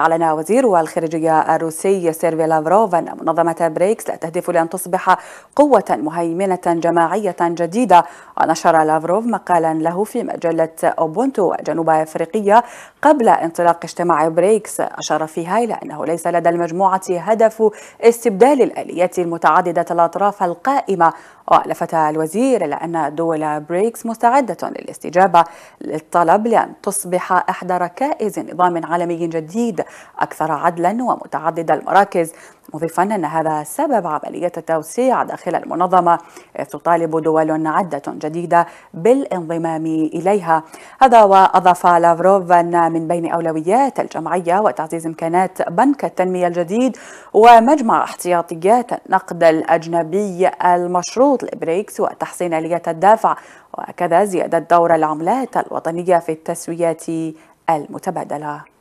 أعلن وزير الخارجية الروسي سيرفي لافروف أن منظمة بريكس لا تهدف لأن تصبح قوة مهيمنة جماعية جديدة ونشر لافروف مقالا له في مجلة أوبونتو الجنوب أفريقية قبل انطلاق اجتماع بريكس أشار فيها إلى أنه ليس لدى المجموعة هدف استبدال الآليات المتعددة الأطراف القائمة ولفت الوزير إلى أن دول بريكس مستعدة للاستجابة للطلب لأن تصبح إحدى ركائز نظام عالمي جديد أكثر عدلا ومتعدد المراكز مضيفا أن هذا سبب عملية التوسيع داخل المنظمة تطالب دول عدة جديدة بالانضمام إليها هذا وأضاف لافروف أن من بين أولويات الجمعية وتعزيز إمكانات بنك التنمية الجديد ومجمع احتياطيات النقد الأجنبي المشروط لبريكس وتحسين آلية الدافع وكذا زيادة دور العملات الوطنية في التسويات المتبادلة